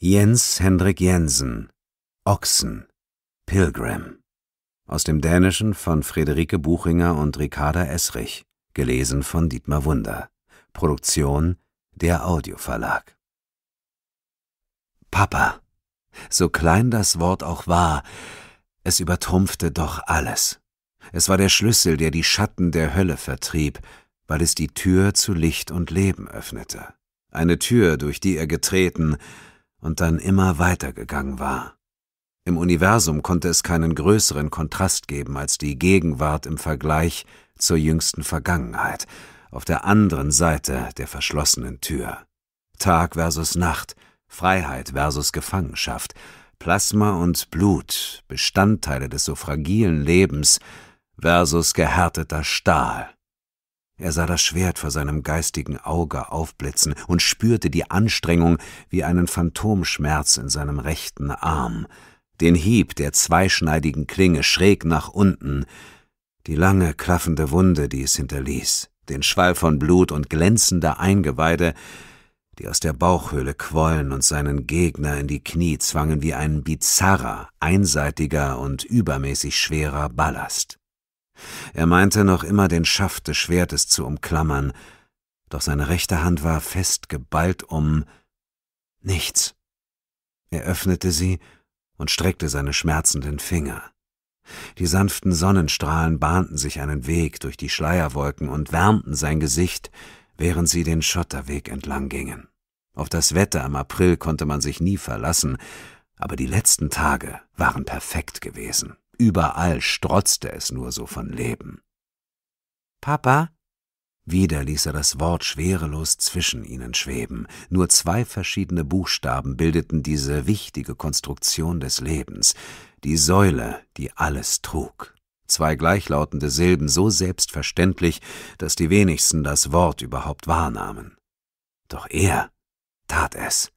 Jens Hendrik Jensen Ochsen Pilgrim aus dem Dänischen von Friederike Buchinger und Ricarda Esrich, gelesen von Dietmar Wunder. Produktion der Audioverlag. Papa. So klein das Wort auch war, es übertrumpfte doch alles. Es war der Schlüssel, der die Schatten der Hölle vertrieb, weil es die Tür zu Licht und Leben öffnete. Eine Tür, durch die er getreten, und dann immer weitergegangen war. Im Universum konnte es keinen größeren Kontrast geben als die Gegenwart im Vergleich zur jüngsten Vergangenheit, auf der anderen Seite der verschlossenen Tür. Tag versus Nacht, Freiheit versus Gefangenschaft, Plasma und Blut, Bestandteile des so fragilen Lebens versus gehärteter Stahl. Er sah das Schwert vor seinem geistigen Auge aufblitzen und spürte die Anstrengung wie einen Phantomschmerz in seinem rechten Arm, den Hieb der zweischneidigen Klinge schräg nach unten, die lange, klaffende Wunde, die es hinterließ, den Schwall von Blut und glänzender Eingeweide, die aus der Bauchhöhle quollen und seinen Gegner in die Knie zwangen wie ein bizarrer, einseitiger und übermäßig schwerer Ballast. Er meinte noch immer den Schaft des Schwertes zu umklammern, doch seine rechte Hand war fest geballt um nichts. Er öffnete sie und streckte seine schmerzenden Finger. Die sanften Sonnenstrahlen bahnten sich einen Weg durch die Schleierwolken und wärmten sein Gesicht, während sie den Schotterweg entlang gingen. Auf das Wetter im April konnte man sich nie verlassen, aber die letzten Tage waren perfekt gewesen. Überall strotzte es nur so von Leben. Papa? Wieder ließ er das Wort schwerelos zwischen ihnen schweben. Nur zwei verschiedene Buchstaben bildeten diese wichtige Konstruktion des Lebens, die Säule, die alles trug. Zwei gleichlautende Silben so selbstverständlich, dass die wenigsten das Wort überhaupt wahrnahmen. Doch er tat es.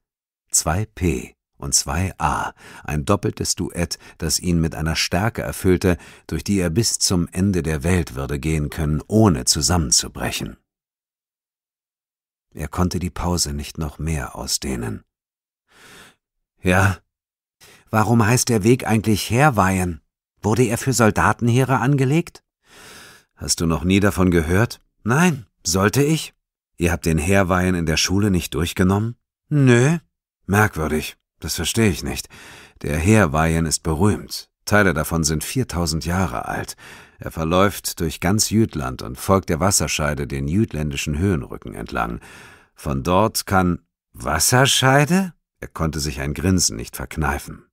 Zwei P und 2a, ein doppeltes Duett, das ihn mit einer Stärke erfüllte, durch die er bis zum Ende der Welt würde gehen können, ohne zusammenzubrechen. Er konnte die Pause nicht noch mehr ausdehnen. Ja, warum heißt der Weg eigentlich Herweihen? Wurde er für Soldatenheere angelegt? Hast du noch nie davon gehört? Nein, sollte ich? Ihr habt den Herweihen in der Schule nicht durchgenommen? Nö. Merkwürdig. Das verstehe ich nicht. Der Heerweihen ist berühmt. Teile davon sind 4000 Jahre alt. Er verläuft durch ganz Jütland und folgt der Wasserscheide den jütländischen Höhenrücken entlang. Von dort kann Wasserscheide? Er konnte sich ein Grinsen nicht verkneifen.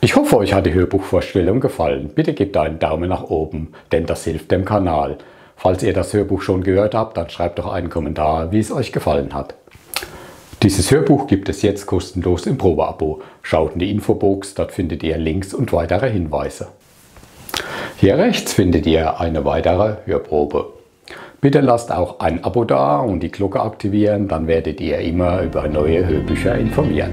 Ich hoffe, euch hat die Hörbuchvorstellung gefallen. Bitte gebt einen Daumen nach oben, denn das hilft dem Kanal. Falls ihr das Hörbuch schon gehört habt, dann schreibt doch einen Kommentar, wie es euch gefallen hat. Dieses Hörbuch gibt es jetzt kostenlos im Probeabo. Schaut in die Infobox, dort findet ihr Links und weitere Hinweise. Hier rechts findet ihr eine weitere Hörprobe. Bitte lasst auch ein Abo da und die Glocke aktivieren, dann werdet ihr immer über neue Hörbücher informiert.